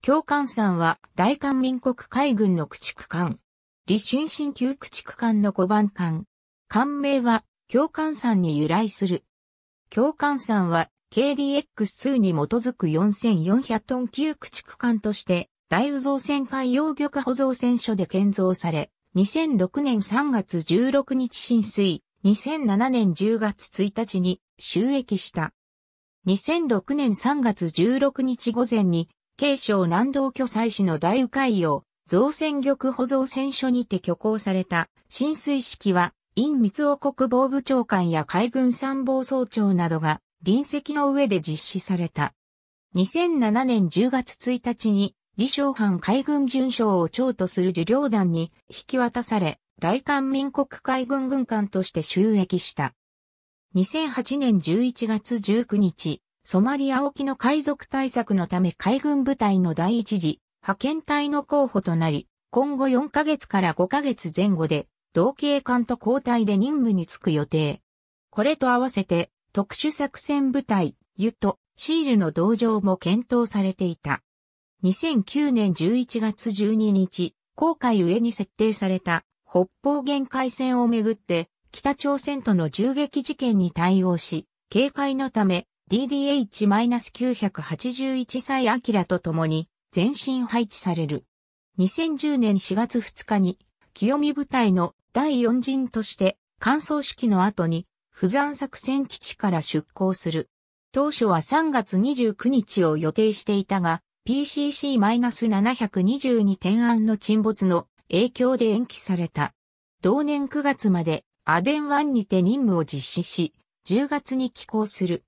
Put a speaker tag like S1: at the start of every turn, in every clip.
S1: 京関山は大韓民国海軍の駆逐艦。李春新旧駆逐艦の5番艦。艦名は京関山に由来する。京関山は KDX2 に基づく4400トン級駆逐艦として大宇造船海洋化保造船所で建造され、2006年3月16日浸水、2007年10月1日に収益した。2006年3月16日午前に慶尚南道巨祭司の大宇海洋、造船玉保造船所にて挙行された、浸水式は、院密王国防部長官や海軍参謀総長などが、臨席の上で実施された。2007年10月1日に、李承藩海軍巡将を長とする受領団に引き渡され、大韓民国海軍軍艦として収益した。2008年11月19日、ソマリア沖の海賊対策のため海軍部隊の第一次派遣隊の候補となり、今後4ヶ月から5ヶ月前後で、同警官と交代で任務に就く予定。これと合わせて、特殊作戦部隊、ユとシールの同乗も検討されていた。2009年11月12日、航海上に設定された北方限界線をめぐって、北朝鮮との銃撃事件に対応し、警戒のため、DDH-981 歳アキラと共に全身配置される。2010年4月2日に清見部隊の第4陣として乾燥式の後に不山作戦基地から出港する。当初は3月29日を予定していたが、PCC-722 天安の沈没の影響で延期された。同年9月までアデン湾にて任務を実施し、10月に寄港する。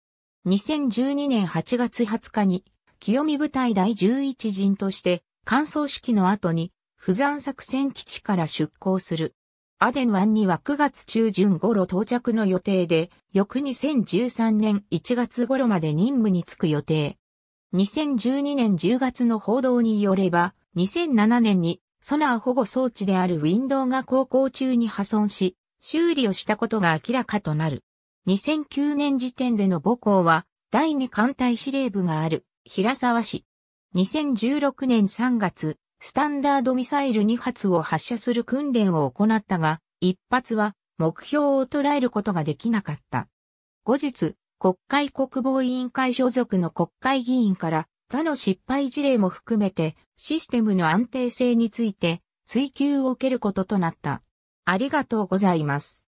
S1: 2012年8月20日に、清見部隊第11陣として、乾燥式の後に、不山作戦基地から出港する。アデン湾には9月中旬頃到着の予定で、翌2013年1月頃まで任務に就く予定。2012年10月の報道によれば、2007年にソナー保護装置であるウィンドウが航行中に破損し、修理をしたことが明らかとなる。2009年時点での母校は、第2艦隊司令部がある、平沢市。2016年3月、スタンダードミサイル2発を発射する訓練を行ったが、1発は目標を捉えることができなかった。後日、国会国防委員会所属の国会議員から他の失敗事例も含めてシステムの安定性について追及を受けることとなった。ありがとうございます。